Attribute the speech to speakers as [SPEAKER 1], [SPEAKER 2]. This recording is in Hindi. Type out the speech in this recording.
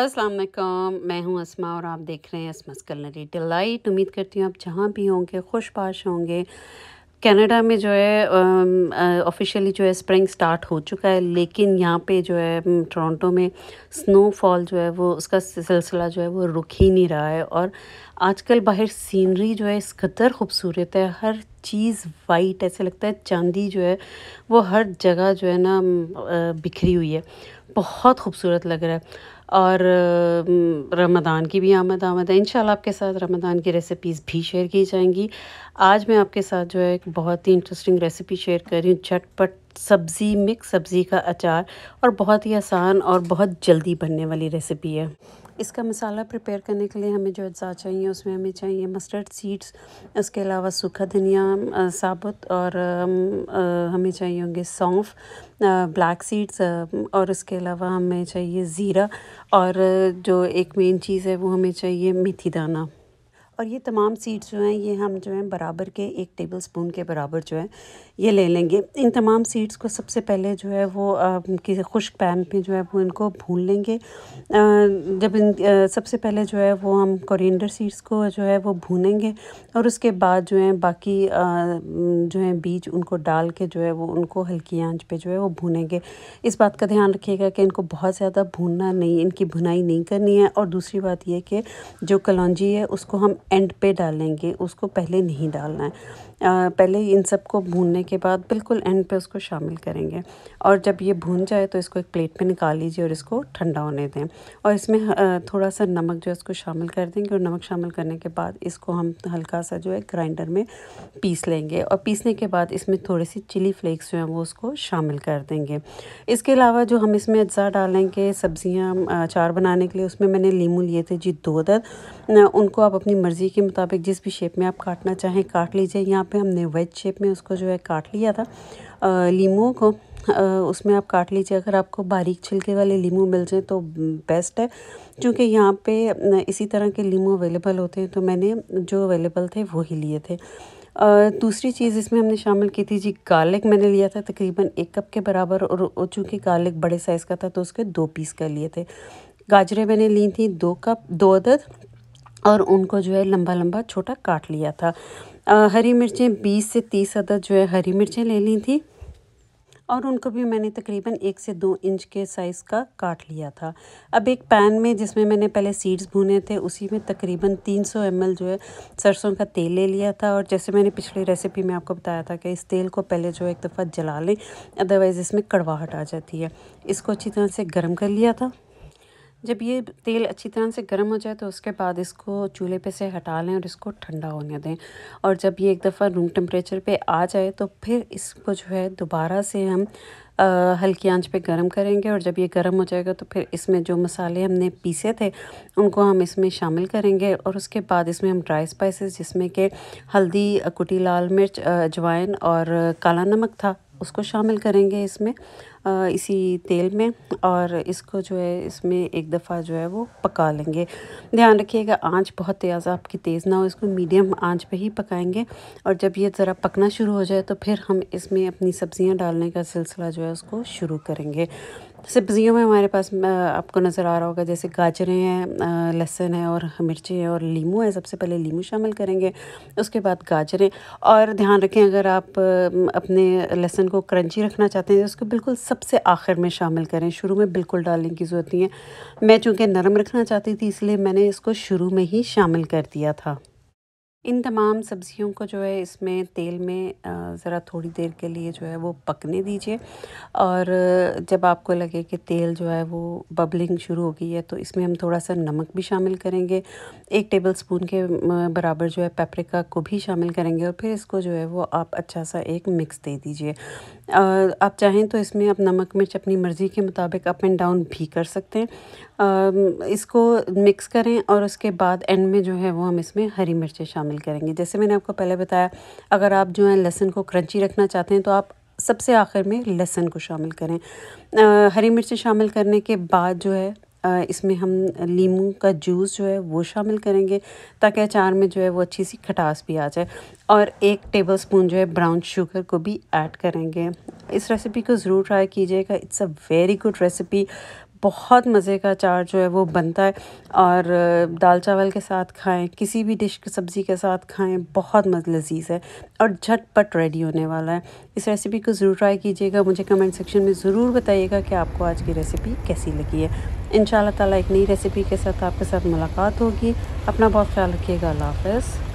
[SPEAKER 1] अस्सलाम वालेकुम मैं हूं अस्मा और आप देख रहे हैं असमस कलनरी डिलाइट उम्मीद करती हूं आप जहां भी होंगे खुश पाश होंगे कनाडा में जो है ऑफिशियली जो है स्प्रिंग स्टार्ट हो चुका है लेकिन यहाँ पे जो है टोरंटो में स्नोफॉल जो है वो उसका सिलसिला जो है वो रुक ही नहीं रहा है और आजकल बाहर सीनरी जो है इस कदर खूबसूरत है हर चीज़ वाइट ऐसे लगता है चांदी जो है वो हर जगह जो है ना बिखरी हुई है बहुत खूबसूरत लग रहा है और रमदान की भी आमद आमद है इन आपके साथ रमदान की रेसिपीज़ भी शेयर की जाएंगी आज मैं आपके साथ जो है एक बहुत ही इंटरेस्टिंग रेसिपी शेयर कर रही हूँ झटपट सब्ज़ी मिक्स सब्ज़ी का अचार और बहुत ही आसान और बहुत जल्दी बनने वाली रेसिपी है इसका मसाला प्रिपेयर करने के लिए हमें जो अज्जा चाहिए उसमें हमें चाहिए मस्टर्ड सीड्स उसके अलावा सूखा धनिया साबुत और हमें चाहिए होंगे सौंफ ब्लैक सीड्स और इसके अलावा हमें चाहिए ज़ीरा और जो एक मेन चीज़ है वो हमें चाहिए मेथी दाना और ये तमाम सीड्स जो हैं ये हम जो हैं बराबर के एक टेबल स्पून के बराबर जो है ये ले लेंगे इन तमाम सीड्स को सबसे पहले जो है वो किसी खुश्क पैन पे जो है वो इनको भून लेंगे जब इन सबसे पहले जो है वो हम कोरिएंडर सीड्स को जो है वो भूनेंगे और उसके बाद जो है बाकी जो है बीज उनको डाल के जो है वो उनको हल्की आँच पर जो है वो भूनेंगे इस बात का ध्यान रखिएगा कि इनको बहुत ज़्यादा भूनना नहीं इनकी भुनाई नहीं करनी है और दूसरी बात यह कि जो कलौजी है उसको हम एंड पे डालेंगे उसको पहले नहीं डालना है पहले इन सब को भूनने के बाद बिल्कुल एंड पे उसको शामिल करेंगे और जब ये भून जाए तो इसको एक प्लेट में निकाल लीजिए और इसको ठंडा होने दें और इसमें थोड़ा सा नमक जो है उसको शामिल कर देंगे और नमक शामिल करने के बाद इसको हम हल्का सा जो है ग्राइंडर में पीस लेंगे और पीसने के बाद इसमें थोड़े सी चिली फ्लेक्स जो हैं वो उसको शामिल कर देंगे इसके अलावा जो हम इसमें अज्जा डालेंगे सब्ज़ियाँ अचार बनाने के लिए उसमें मैंने लीमू लिए थे जी दो दर्द उनको आप अपनी मर्ज़ी के मुताबिक जिस भी शेप में आप काटना चाहें काट लीजिए यहाँ पे हमने वेज शेप में उसको जो है काट लिया था लीमू को उसमें आप काट लीजिए अगर आपको बारीक छिलके वाले लीमू मिल जाए तो बेस्ट है क्योंकि यहाँ पे इसी तरह के लीमू अवेलेबल होते हैं तो मैंने जो अवेलेबल थे वो ही लिए थे दूसरी चीज़ इसमें हमने शामिल की थी जी गार्लिक मैंने लिया था तकरीबन एक कप के बराबर और चूँकि गार्लिक बड़े साइज़ का था तो उसके दो पीस कर लिए थे गाजरें मैंने ली थी दो कप दो अदद और उनको जो है लंबा लंबा छोटा काट लिया था हरी मिर्चें बीस से तीस अदद जो है हरी मिर्चें ले ली थी और उनको भी मैंने तकरीबन एक से दो इंच के साइज़ का काट लिया था अब एक पैन में जिसमें मैंने पहले सीड्स भुने थे उसी में तकरीबन 300 सौ जो है सरसों का तेल ले लिया था और जैसे मैंने पिछली रेसिपी में आपको बताया था कि इस तेल को पहले जो है एक दफ़ा जला लें अदरवाइज़ इसमें कड़वाहट आ जाती है इसको अच्छी तरह से गर्म कर लिया था जब ये तेल अच्छी तरह से गर्म हो जाए तो उसके बाद इसको चूल्हे पे से हटा लें और इसको ठंडा होने दें और जब ये एक दफ़ा रूम टेम्परेचर पे आ जाए तो फिर इसको जो है दोबारा से हम हल्की आंच पे गरम करेंगे और जब ये गरम हो जाएगा तो फिर इसमें जो मसाले हमने पीसे थे उनको हम इसमें शामिल करेंगे और उसके बाद इसमें हम ड्राई स्पाइसेस जिसमें कि हल्दी कुटी लाल मिर्च अजवाइन और काला नमक था उसको शामिल करेंगे इसमें इसी तेल में और इसको जो है इसमें एक दफ़ा जो है वो पका लेंगे ध्यान रखिएगा आंच बहुत तेज़ आपकी तेज़ ना हो इसको मीडियम आंच पे ही पकाएंगे और जब ये ज़रा पकना शुरू हो जाए तो फिर हम इसमें अपनी सब्ज़ियाँ डालने का सिलसिला जो है उसको शुरू करेंगे सब्ज़ियों में हमारे पास आपको नज़र आ रहा होगा जैसे गाजरें हैं लहसुन है और मिर्ची है और लीमू है सबसे पहले लीमू शामिल करेंगे उसके बाद गाजरें और ध्यान रखें अगर आप अपने लहसुन को क्रंची रखना चाहते हैं तो उसको बिल्कुल सबसे आखिर में शामिल करें शुरू में बिल्कुल डालने की ज़रूरत नहीं है मैं चूँकि नरम रखना चाहती थी इसलिए मैंने इसको शुरू में ही शामिल कर दिया था इन तमाम सब्जियों को जो है इसमें तेल में ज़रा थोड़ी देर के लिए जो है वो पकने दीजिए और जब आपको लगे कि तेल जो है वो बबलिंग शुरू हो गई है तो इसमें हम थोड़ा सा नमक भी शामिल करेंगे एक टेबल स्पून के बराबर जो है पेपरिका को भी शामिल करेंगे और फिर इसको जो है वो आप अच्छा सा एक मिक्स दे दीजिए आप चाहें तो इसमें आप नमक मिर्च अपनी मर्ज़ी के मुताबिक अप एंड डाउन भी कर सकते हैं इसको मिक्स करें और उसके बाद एंड में जो है वो हम इसमें हरी मिर्चें शामिल शामिल करेंगे जैसे मैंने आपको पहले बताया अगर आप जो है लहसन को क्रंची रखना चाहते हैं तो आप सबसे आखिर में लहसन को शामिल करें आ, हरी मिर्च शामिल करने के बाद जो है इसमें हम लीमू का जूस जो है वो शामिल करेंगे ताकि अचार में जो है वो अच्छी सी खटास भी आ जाए और एक टेबल स्पून जो है ब्राउन शुगर को भी ऐड करेंगे इस रेसिपी को ज़रूर ट्राई कीजिएगा it's a very good recipe बहुत मज़े का चार जो है वो बनता है और दाल चावल के साथ खाएं किसी भी डिश की सब्ज़ी के साथ खाएं बहुत मज़ लजीज़ है और झटपट रेडी होने वाला है इस रेसिपी को ज़रूर ट्राई कीजिएगा मुझे कमेंट सेक्शन में ज़रूर बताइएगा कि आपको आज की रेसिपी कैसी लगी है इन ताला एक नई रेसिपी के साथ आपके साथ मुलाकात होगी अपना बहुत ख्याल रखिएगा अल्लाह हाफ